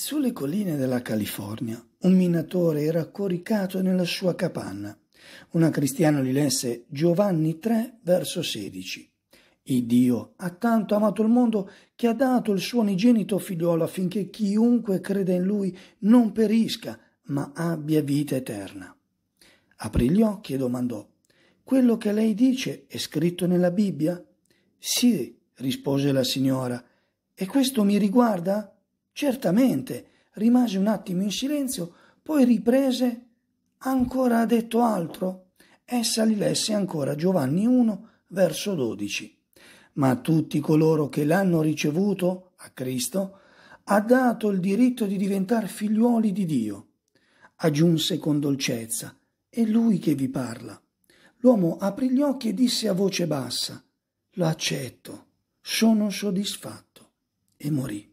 Sulle colline della California un minatore era coricato nella sua capanna. Una cristiana gli lesse Giovanni 3, verso 16. Il Dio ha tanto amato il mondo che ha dato il suo unigenito figliolo affinché chiunque creda in lui non perisca, ma abbia vita eterna. Aprì gli occhi e domandò Quello che lei dice è scritto nella Bibbia? Sì, rispose la signora. E questo mi riguarda? Certamente, rimase un attimo in silenzio, poi riprese ancora ha detto altro? Essa li lesse ancora Giovanni 1, verso 12. Ma tutti coloro che l'hanno ricevuto, a Cristo, ha dato il diritto di diventare figliuoli di Dio. Aggiunse con dolcezza, è lui che vi parla. L'uomo aprì gli occhi e disse a voce bassa, lo accetto, sono soddisfatto, e morì.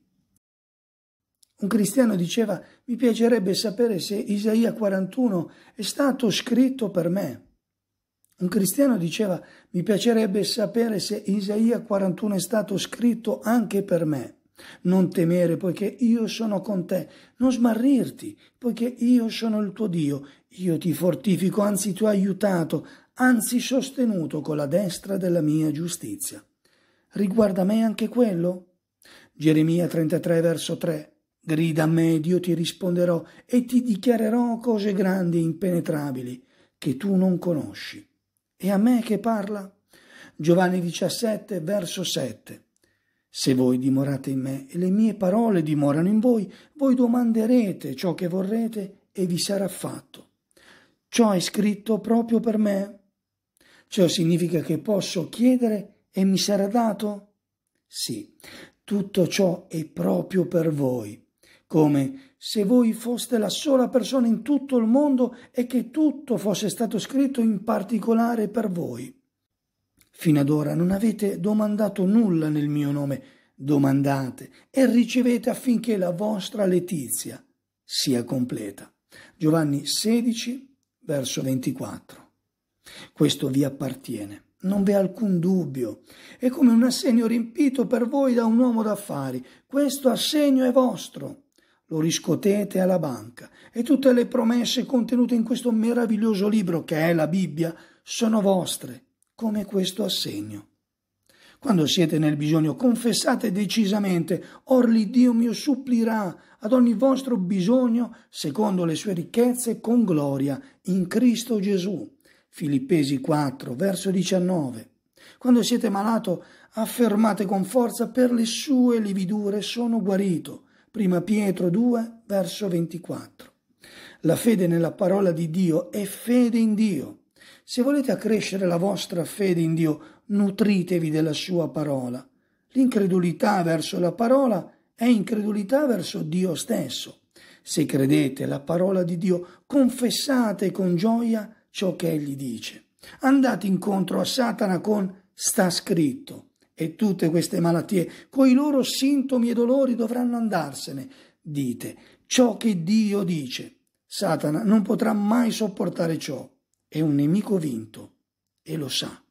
Un cristiano diceva, mi piacerebbe sapere se Isaia 41 è stato scritto per me. Un cristiano diceva, mi piacerebbe sapere se Isaia 41 è stato scritto anche per me. Non temere, poiché io sono con te. Non smarrirti, poiché io sono il tuo Dio. Io ti fortifico, anzi ti ho aiutato, anzi sostenuto con la destra della mia giustizia. Riguarda me anche quello? Geremia 33, verso 3. Grida a me, io ti risponderò e ti dichiarerò cose grandi e impenetrabili che tu non conosci. E a me che parla? Giovanni 17, verso 7. Se voi dimorate in me e le mie parole dimorano in voi, voi domanderete ciò che vorrete e vi sarà fatto. Ciò è scritto proprio per me. Ciò significa che posso chiedere e mi sarà dato? Sì, tutto ciò è proprio per voi come se voi foste la sola persona in tutto il mondo e che tutto fosse stato scritto in particolare per voi. Fino ad ora non avete domandato nulla nel mio nome, domandate e ricevete affinché la vostra letizia sia completa. Giovanni 16, verso 24. Questo vi appartiene non v'è alcun dubbio. È come un assegno riempito per voi da un uomo d'affari. Questo assegno è vostro lo riscotete alla banca e tutte le promesse contenute in questo meraviglioso libro che è la Bibbia sono vostre, come questo assegno. Quando siete nel bisogno, confessate decisamente, orli Dio mio supplirà ad ogni vostro bisogno secondo le sue ricchezze con gloria in Cristo Gesù. Filippesi 4, verso 19. Quando siete malato, affermate con forza per le sue lividure sono guarito. 1 Pietro 2, verso 24. La fede nella parola di Dio è fede in Dio. Se volete accrescere la vostra fede in Dio, nutritevi della sua parola. L'incredulità verso la parola è incredulità verso Dio stesso. Se credete la parola di Dio, confessate con gioia ciò che Egli dice. Andate incontro a Satana con sta scritto e tutte queste malattie coi loro sintomi e dolori dovranno andarsene, dite, ciò che Dio dice. Satana non potrà mai sopportare ciò, è un nemico vinto e lo sa.